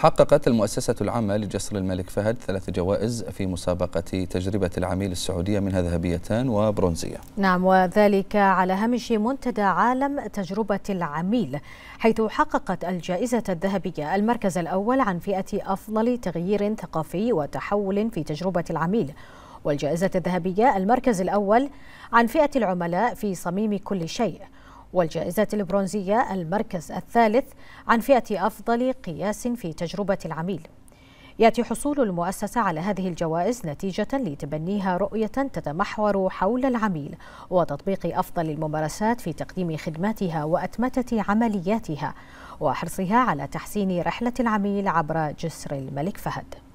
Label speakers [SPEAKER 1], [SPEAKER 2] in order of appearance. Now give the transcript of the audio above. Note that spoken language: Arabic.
[SPEAKER 1] حققت المؤسسة العامة لجسر الملك فهد ثلاث جوائز في مسابقة تجربة العميل السعودية منها ذهبيتان وبرونزية
[SPEAKER 2] نعم وذلك على هامش منتدى عالم تجربة العميل حيث حققت الجائزة الذهبية المركز الأول عن فئة أفضل تغيير ثقافي وتحول في تجربة العميل والجائزة الذهبية المركز الأول عن فئة العملاء في صميم كل شيء والجائزة البرونزية المركز الثالث عن فئة أفضل قياس في تجربة العميل ياتي حصول المؤسسه على هذه الجوائز نتيجه لتبنيها رؤيه تتمحور حول العميل وتطبيق افضل الممارسات في تقديم خدماتها واتمته عملياتها وحرصها على تحسين رحله العميل عبر جسر الملك فهد